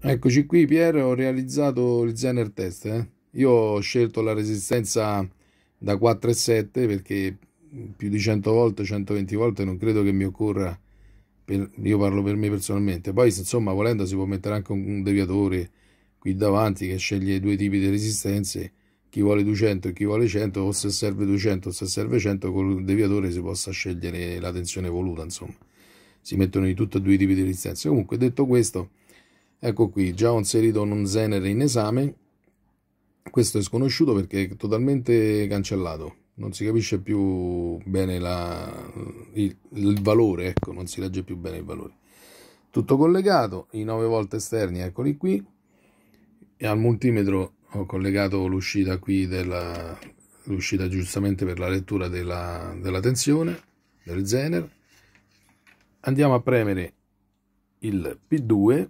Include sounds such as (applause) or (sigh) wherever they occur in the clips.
Eccoci qui Pier, ho realizzato il Zener test. Eh? Io ho scelto la resistenza da 4,7 perché più di 100 volte, 120 volte non credo che mi occorra, per, io parlo per me personalmente. Poi insomma volendo si può mettere anche un deviatore qui davanti che sceglie due tipi di resistenze, chi vuole 200 e chi vuole 100 o se serve 200 o se serve 100 con il deviatore si possa scegliere la tensione voluta insomma. Si mettono di tutti e due i tipi di resistenze. Comunque detto questo Ecco qui, già ho inserito un zenere in esame, questo è sconosciuto perché è totalmente cancellato, non si capisce più bene la, il, il, valore, ecco, non si legge più bene il valore. Tutto collegato, i 9 volt esterni, eccoli qui, e al multimetro ho collegato l'uscita qui della, l'uscita giustamente per la lettura della, della tensione del zener andiamo a premere il P2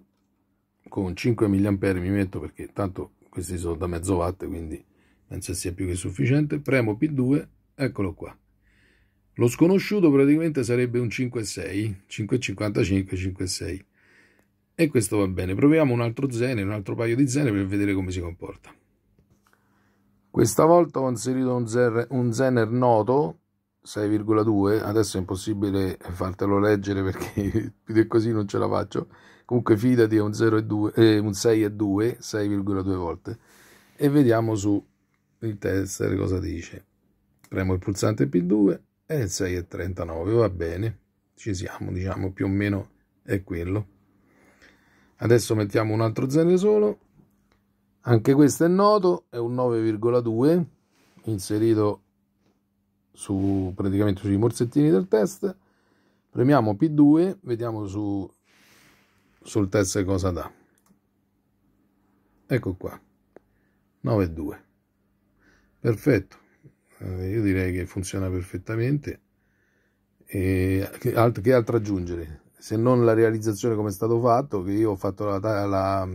con 5 mA mi metto perché tanto questi sono da mezzo watt quindi penso sia più che sufficiente premo P2 eccolo qua lo sconosciuto praticamente sarebbe un 5,6 5,55 5,6 e questo va bene proviamo un altro zene un altro paio di zene per vedere come si comporta questa volta ho inserito un, zer, un zener noto 6,2 adesso è impossibile fartelo leggere perché (laughs) più di così non ce la faccio comunque fidati è un, 0,2, eh, un 6,2 6,2 volte e vediamo su il tester cosa dice premo il pulsante P2 e il 6,39 va bene ci siamo diciamo più o meno è quello adesso mettiamo un altro 0 solo anche questo è noto è un 9,2 inserito su, praticamente sui morsettini del test, premiamo P2, vediamo su, sul test cosa dà. Ecco qua, 9,2. Perfetto, eh, io direi che funziona perfettamente. E che altro aggiungere? Se non la realizzazione come è stato fatto, che io ho fatto la, la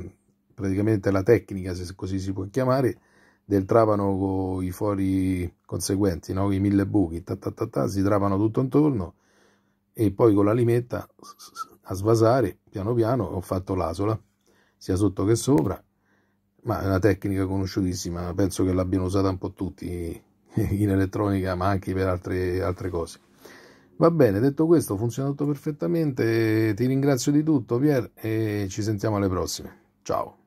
praticamente la tecnica, se così si può chiamare, del travano con i fori conseguenti, no? i mille buchi, ta ta ta ta, si travano tutto intorno e poi con la limetta a svasare piano piano ho fatto l'asola sia sotto che sopra ma è una tecnica conosciutissima penso che l'abbiano usata un po' tutti (laughs) in elettronica ma anche per altre, altre cose va bene detto questo funziona tutto perfettamente ti ringrazio di tutto Pier e ci sentiamo alle prossime ciao